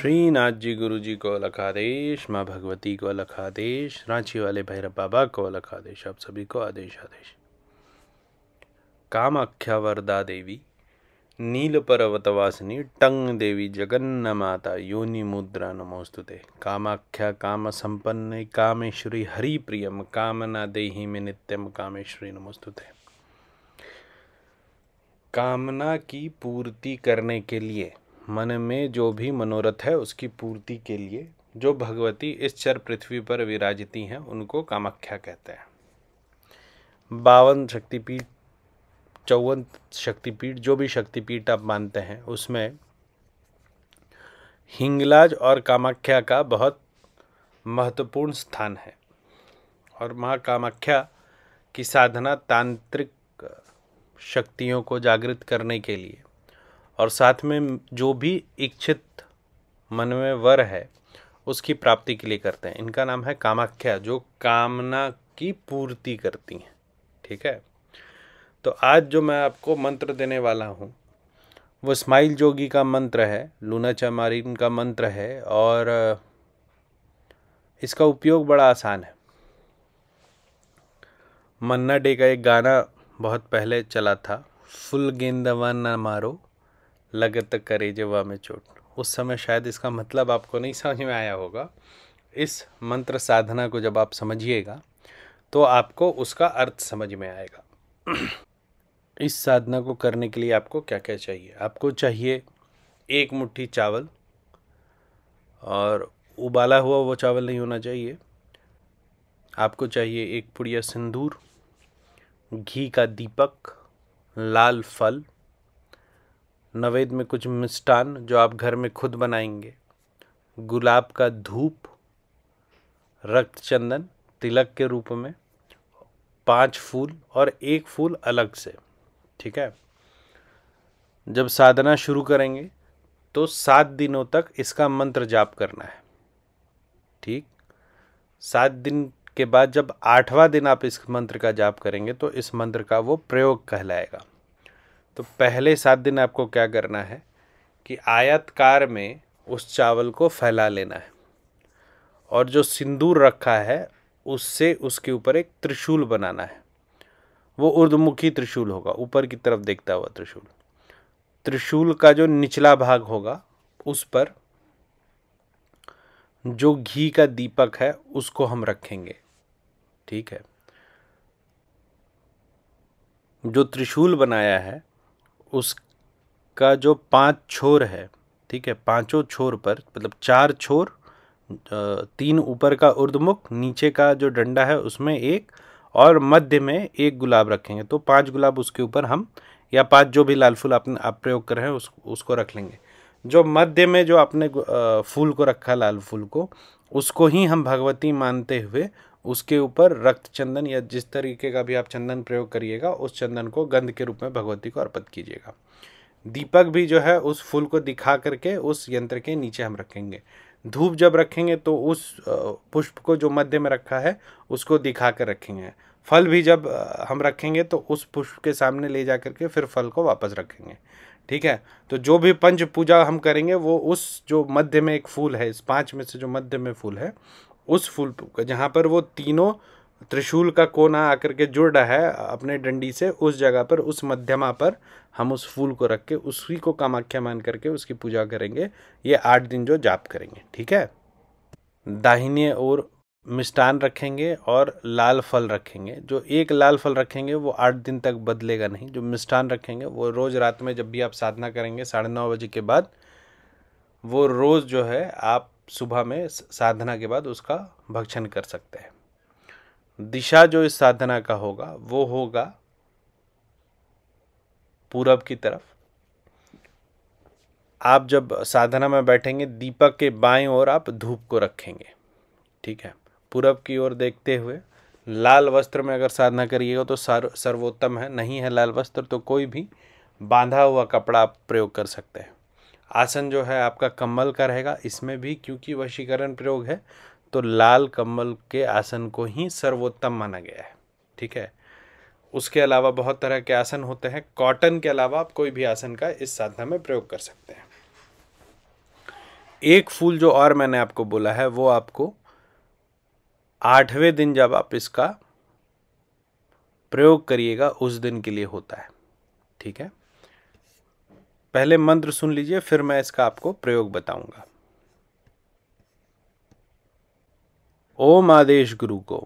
श्रीनाथ जी गुरु जी को अलग आदेश माँ भगवती को अलग आदेश रांची वाले भैरव बाबा को अलग आदेश आप सभी को आदेश आदेश कामाख्या वरदा देवी नील पर्वतवासिनी टंग देवी जगन्न माता योनि मुद्रा नमोस्तुते कामाख्या काम संपन्न कामेश्वरी हरि प्रियम कामना देहि में नित्यम कामेश्वरी नमोस्तुते कामना की पूर्ति करने के लिए मन में जो भी मनोरथ है उसकी पूर्ति के लिए जो भगवती इस चर पृथ्वी पर विराजती हैं उनको कामाख्या कहते हैं बावन शक्तिपीठ चौवन शक्तिपीठ जो भी शक्तिपीठ आप मानते हैं उसमें हिंगलाज और कामाख्या का बहुत महत्वपूर्ण स्थान है और माँ कामाख्या की साधना तांत्रिक शक्तियों को जागृत करने के लिए और साथ में जो भी इच्छित मन में वर है उसकी प्राप्ति के लिए करते हैं इनका नाम है कामाख्या जो कामना की पूर्ति करती हैं ठीक है तो आज जो मैं आपको मंत्र देने वाला हूँ वो स्माइल जोगी का मंत्र है लूना चमारी का मंत्र है और इसका उपयोग बड़ा आसान है मन्ना डे का एक गाना बहुत पहले चला था फुल गेंदवा न मारो लगत करे जवा में चोट उस समय शायद इसका मतलब आपको नहीं समझ में आया होगा इस मंत्र साधना को जब आप समझिएगा तो आपको उसका अर्थ समझ में आएगा इस साधना को करने के लिए आपको क्या क्या चाहिए आपको चाहिए एक मुट्ठी चावल और उबाला हुआ वो चावल नहीं होना चाहिए आपको चाहिए एक पुड़िया सिंदूर घी का दीपक लाल फल नवेद में कुछ मिष्टान जो आप घर में खुद बनाएंगे गुलाब का धूप रक्त चंदन तिलक के रूप में पांच फूल और एक फूल अलग से ठीक है जब साधना शुरू करेंगे तो सात दिनों तक इसका मंत्र जाप करना है ठीक सात दिन के बाद जब आठवां दिन आप इस मंत्र का जाप करेंगे तो इस मंत्र का वो प्रयोग कहलाएगा तो पहले सात दिन आपको क्या करना है कि आयतकार में उस चावल को फैला लेना है और जो सिंदूर रखा है उससे उसके ऊपर एक त्रिशूल बनाना है वो उर्दमुखी त्रिशूल होगा ऊपर की तरफ देखता हुआ त्रिशूल त्रिशूल का जो निचला भाग होगा उस पर जो घी का दीपक है उसको हम रखेंगे ठीक है जो त्रिशूल बनाया है उसका जो पांच छोर है ठीक है पांचों छोर पर मतलब चार छोर तीन ऊपर का उर्दमुख नीचे का जो डंडा है उसमें एक और मध्य में एक गुलाब रखेंगे तो पांच गुलाब उसके ऊपर हम या पांच जो भी लाल फूल आपने आप प्रयोग कर रहे हैं उस, उसको रख लेंगे जो मध्य में जो आपने फूल को रखा लाल फूल को उसको ही हम भगवती मानते हुए उसके ऊपर रक्त चंदन या जिस तरीके का भी आप चंदन प्रयोग करिएगा उस चंदन को गंध के रूप में भगवती को अर्पित कीजिएगा दीपक भी जो है उस फूल को दिखा करके उस यंत्र के नीचे हम रखेंगे धूप जब रखेंगे तो उस पुष्प को जो मध्य में रखा है उसको दिखा कर रखेंगे फल भी जब हम रखेंगे तो उस पुष्प के सामने ले जा करके फिर फल को वापस रखेंगे ठीक है तो जो भी पंच पूजा हम करेंगे वो उस जो मध्य में एक फूल है इस पांच में से जो मध्य में फूल है उस फूल का जहाँ पर वो तीनों त्रिशूल का कोना आकर के जुड़ रहा है अपने डंडी से उस जगह पर उस मध्यमा पर हम उस फूल को रख के उसी को कामाख्या मान करके उसकी पूजा करेंगे ये आठ दिन जो जाप करेंगे ठीक है दाहिने और मिष्टान रखेंगे और लाल फल रखेंगे जो एक लाल फल रखेंगे वो आठ दिन तक बदलेगा नहीं जो मिष्टान रखेंगे वो रोज़ रात में जब भी आप साधना करेंगे साढ़े नौ बजे के बाद वो रोज़ जो है आप सुबह में साधना के बाद उसका भक्षण कर सकते हैं दिशा जो इस साधना का होगा वो होगा पूरब की तरफ आप जब साधना में बैठेंगे दीपक के बाएं ओर आप धूप को रखेंगे ठीक है पूरब की ओर देखते हुए लाल वस्त्र में अगर साधना करिएगा तो सर्वोत्तम है नहीं है लाल वस्त्र तो कोई भी बांधा हुआ कपड़ा आप प्रयोग कर सकते हैं आसन जो है आपका कम्बल का रहेगा इसमें भी क्योंकि वशीकरण प्रयोग है तो लाल कम्बल के आसन को ही सर्वोत्तम माना गया है ठीक है उसके अलावा बहुत तरह के आसन होते हैं कॉटन के अलावा आप कोई भी आसन का इस साधना में प्रयोग कर सकते हैं एक फूल जो और मैंने आपको बोला है वो आपको आठवें दिन जब आप इसका प्रयोग करिएगा उस दिन के लिए होता है ठीक है पहले मंत्र सुन लीजिए फिर मैं इसका आपको प्रयोग बताऊंगा ओम आदेश गुरु को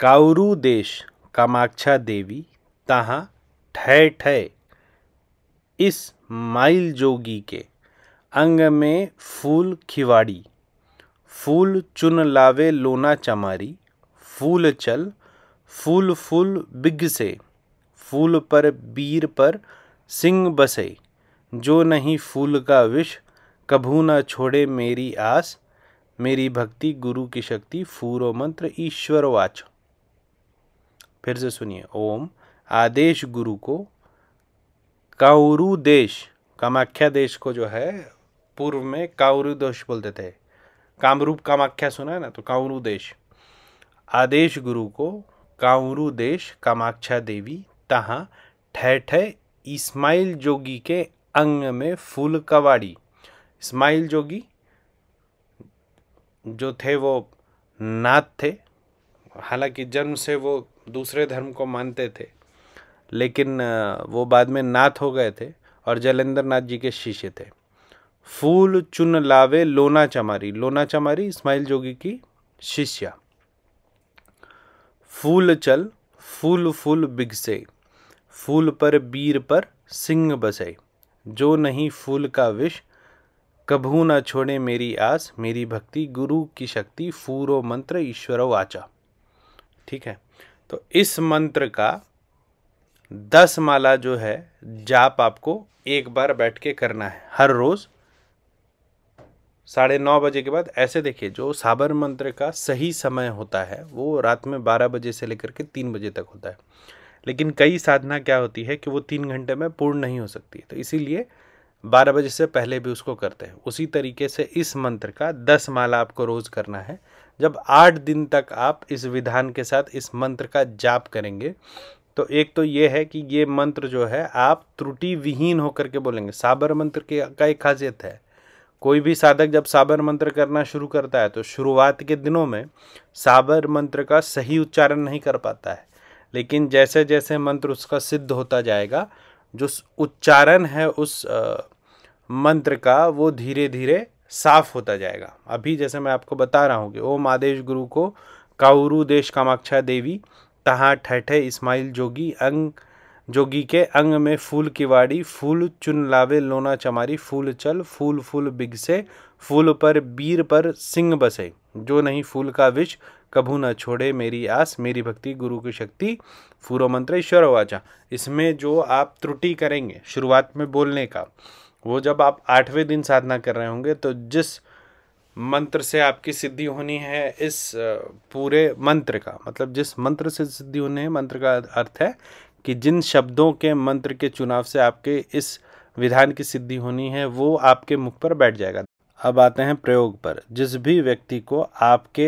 काउरु देश कामाक्षा देवी तहाँ ठह ठय इस माइल जोगी के अंग में फूल खिवाड़ी फूल चुन लावे लोना चमारी फूल चल फूल फूल बिग से फूल पर बीर पर सिंह बसे जो नहीं फूल का विष कभू न छोड़े मेरी आस मेरी भक्ति गुरु की शक्ति फूरो मंत्र ईश्वर वाच फिर से सुनिए ओम आदेश गुरु को काउरु देश कामाख्या देश को जो है पूर्व में काउरु देश बोलते थे कामरूप कामाख्या सुना है ना तो काउरु देश आदेश गुरु को काउरु देश कामाख्या देवी तहाँ ठह ठह इस्माइल जोगी के अंग में फूल कवाड़ी इस्माइल जोगी जो थे वो नाथ थे हालांकि जन्म से वो दूसरे धर्म को मानते थे लेकिन वो बाद में नाथ हो गए थे और जलेंद्र नाथ जी के शिष्य थे फूल चुन लावे लोना चमारी लोना चमारी इस्माइल जोगी की शिष्या फूल चल फूल फूल बिगसे फूल पर बीर पर सिंह बसे जो नहीं फूल का विष कभू न छोड़े मेरी आस मेरी भक्ति गुरु की शक्ति फूरो मंत्र ईश्वरो वाचा ठीक है तो इस मंत्र का दस माला जो है जाप आपको एक बार बैठ के करना है हर रोज़ साढ़े नौ बजे के बाद ऐसे देखिए जो साबर मंत्र का सही समय होता है वो रात में बारह बजे से लेकर के तीन बजे तक होता है लेकिन कई साधना क्या होती है कि वो तीन घंटे में पूर्ण नहीं हो सकती तो इसीलिए बारह बजे से पहले भी उसको करते हैं उसी तरीके से इस मंत्र का दस माला आपको रोज़ करना है जब आठ दिन तक आप इस विधान के साथ इस मंत्र का जाप करेंगे तो एक तो ये है कि ये मंत्र जो है आप त्रुटि विहीन होकर के बोलेंगे साबर मंत्र के का एक खासियत है कोई भी साधक जब साबर मंत्र करना शुरू करता है तो शुरुआत के दिनों में साबर मंत्र का सही उच्चारण नहीं कर पाता है लेकिन जैसे जैसे मंत्र उसका सिद्ध होता जाएगा जो उच्चारण है उस मंत्र का वो धीरे धीरे साफ होता जाएगा अभी जैसे मैं आपको बता रहा हूँ कि ओम आदेश गुरु को काउरु देश कामाक्षा देवी तहाँ ठैठे इस्माइल जोगी अंग जोगी के अंग में फूल किवाड़ी फूल चुन लावे लोना चमारी फूल चल फूल फूल बिगसे फूल पर बीर पर सिंह बसे जो नहीं फूल का विष कभू न छोड़े मेरी आस मेरी भक्ति गुरु की शक्ति फूरो ईश्वर वाचा इसमें जो आप त्रुटि करेंगे शुरुआत में बोलने का वो जब आप आठवें दिन साधना कर रहे होंगे तो जिस मंत्र से आपकी सिद्धि होनी है इस पूरे मंत्र का मतलब जिस मंत्र से सिद्धि होने है मंत्र का अर्थ है कि जिन शब्दों के मंत्र के चुनाव से आपके इस विधान की सिद्धि होनी है वो आपके मुख पर बैठ जाएगा अब आते हैं प्रयोग पर जिस भी व्यक्ति को आपके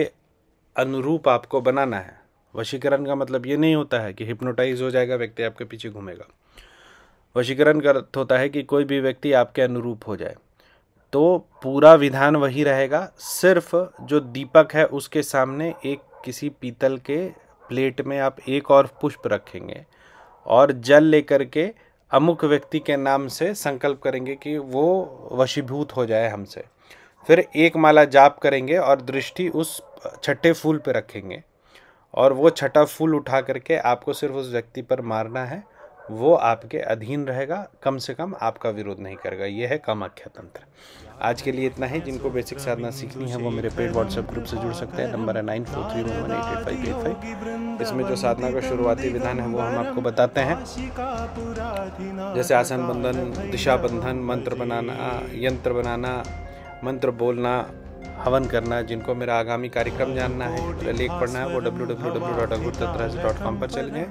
अनुरूप आपको बनाना है वशीकरण का मतलब ये नहीं होता है कि हिप्नोटाइज हो जाएगा व्यक्ति आपके पीछे घूमेगा वशीकरण का अर्थ होता है कि कोई भी व्यक्ति आपके अनुरूप हो जाए तो पूरा विधान वही रहेगा सिर्फ जो दीपक है उसके सामने एक किसी पीतल के प्लेट में आप एक और पुष्प रखेंगे और जल लेकर के अमुक व्यक्ति के नाम से संकल्प करेंगे कि वो वशीभूत हो जाए हमसे फिर एक माला जाप करेंगे और दृष्टि उस छठे फूल पर रखेंगे और वो छठा फूल उठा करके आपको सिर्फ उस व्यक्ति पर मारना है वो आपके अधीन रहेगा कम से कम आपका विरोध नहीं करेगा ये है कामाख्या तंत्र आज के लिए इतना ही जिनको बेसिक साधना सीखनी है वो मेरे पेड व्हाट्सएप ग्रुप से जुड़ सकते हैं नंबर है nine four three one one eight eight five eight five इसमें जो साधना का शुरुआती विधान है वो हम आपको बताते हैं जैसे आसन बंधन दिशा बंधन मंत्र बनाना यंत्र बनाना मंत्र बोलना हवन करना है जिनको मेरा आगामी कार्यक्रम जानना है लेख पढ़ना है वो डब्ल्यू डब्ल्यू डब्ल्यू डॉट अगुर पर चल गए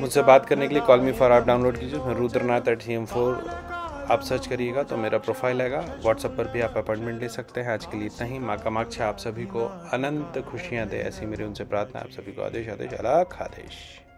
मुझसे बात करने के लिए call me for app download कीजिए मैं Rudranath at C M four आप सर्च करिएगा तो मेरा प्रोफाइल आएगा व्हाट्सएप पर भी आप अपॉइंटमेंट ले सकते हैं आज के लिए इतना ही माँ का माक्षा आप सभी को अनंत खुशियाँ दे ऐसी मेरी उनसे प्रार्थना आप सभी को आदेश आदेश अलाख आदेश